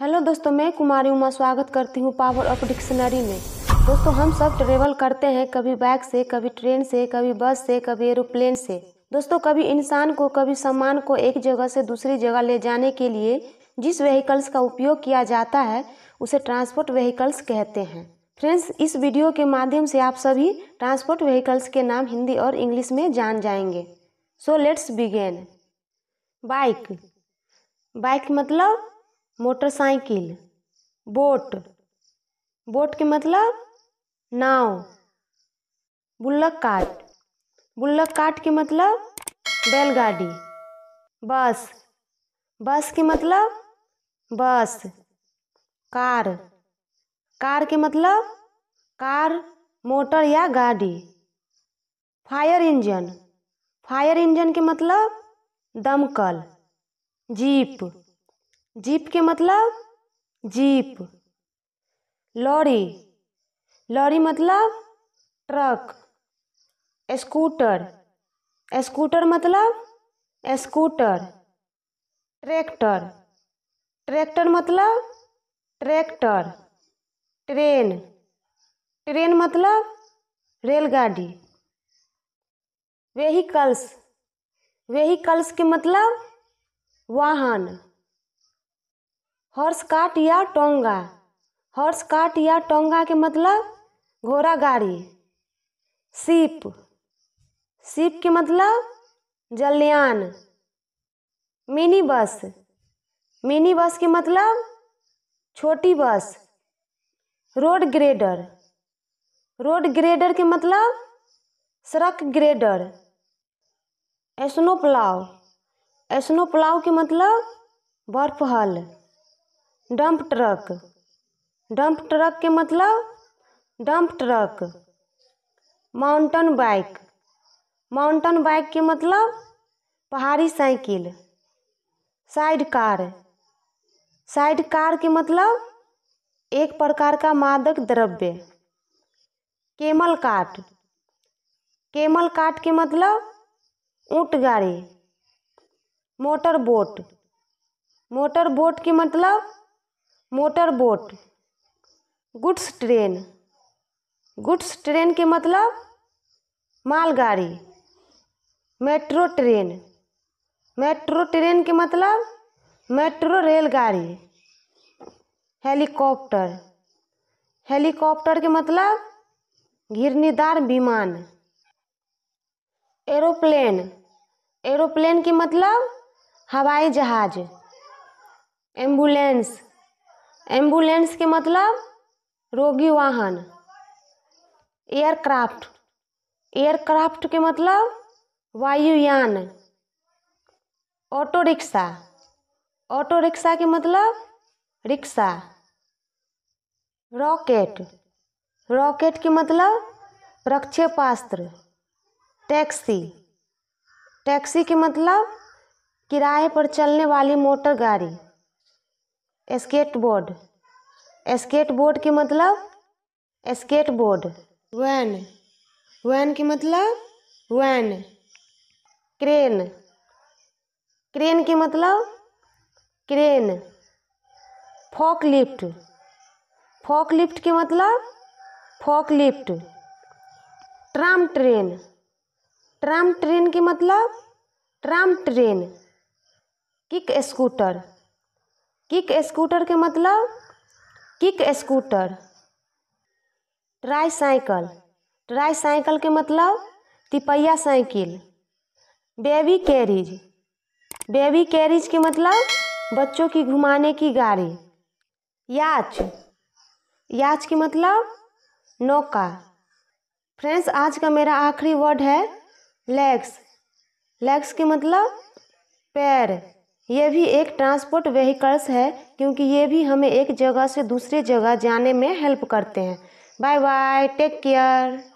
hello दोस्तों मैं कुमारी उमा स्वागत करती हूँ पावर ऑफ डिक्शनरी में दोस्तों हम सब ट्रेवल करते हैं कभी बाइक से कभी ट्रेन से कभी बस से कभी एरोप्लेन से दोस्तों कभी इंसान को कभी सामान को एक जगह से दूसरी जगह ले जाने के लिए जिस व्हीकल्स का उपयोग किया जाता है उसे ट्रांसपोर्ट व्हीकल्स कहते हैं फ्रेंड्स इस वीडियो के माध्यम से आप सभी ट्रांसपोर्ट व्हीकल्स के नाम हिंदी और इंग्लिश में जान जाएंगे so let's begin bike bike मतलब मोटरसाइकिल बोट बोट के मतलब नाव बुल्लक काट बुल्लक काट के मतलब बैलगाड़ी बस बस के मतलब बस कार कार के मतलब कार मोटर या गाड़ी फायर इंजन फायर इंजन के मतलब दमकल जीप जीप के मतलब जीप लॉरी लॉरी मतलब ट्रक स्कूटर स्कूटर मतलब स्कूटर ट्रैक्टर ट्रैक्टर मतलब ट्रैक्टर ट्रेन ट्रेन मतलब रेलगाड़ी वेहीकल्स वेहीकल्स के मतलब वाहन हॉर्स काट या टोंगा हॉर्स काट या टोंगा के मतलब घोड़ा गाड़ी सीप सीप के मतलब जलयान मिनी बस मिनी बस के मतलब छोटी बस रोड ग्रेडर रोड ग्रेडर के मतलब सड़क grader snow plough snow plough के मतलब बर्फ हल डंप ट्रक डंप ट्रक के मतलब dump truck mountain bike mountain bike के मतलब पहाड़ी cycle sidecar sidecar के मतलब एक प्रकार का मादक द्रव्य केमल काट केमल काट के मतलब ऊँट गाड़ी मोटर बोट मोटर बोट के मतलब motor boat goods train goods train के मतलब मालगाड़ी मेट्रो ट्रेन मेट्रो ट्रेन के मतलब मेट्रो रेलगाड़ी हेलीकॉप्टर हेलीकॉप्टर के मतलब घिरनीदार विमान एरोप्लेन एरोप्लेन के मतलब हवाई जहाज एम्बुलेंस एम्बुलेंस के मतलब रोगी वाहन एयरक्राफ्ट एयरक्राफ्ट के मतलब वायुयान ऑटो रिक्शा ऑटो रिक्शा के मतलब रिक्शा रॉकेट रॉकेट के मतलब प्रक्षेपास्त्र टैक्सी टैक्सी के मतलब किराए पर चलने वाली मोटर गाड़ी स्केट बोर्ड स्केट बोर्ड के मतलब स्केट बोर्ड वैन वैन के मतलब वैन क्रेन क्रेन के मतलब crane forklift forklift के मतलब forklift tram train tram train के मतलब tram train kick scooter kick scooter के मतलब kick scooter tricycle tricycle के मतलब तिपैया cycle baby carriage baby carriage के मतलब बच्चों की घुमाने की गाड़ी याच याच के मतलब नौका फ्रेंड्स आज का मेरा आखिरी वर्ड है लेग्स लेग्स के मतलब पैर ये भी एक ट्रांसपोर्ट व्हीकल्स है क्योंकि ये भी हमें एक जगह से दूसरे जगह जाने में हेल्प करते हैं बाय बाय टेक केयर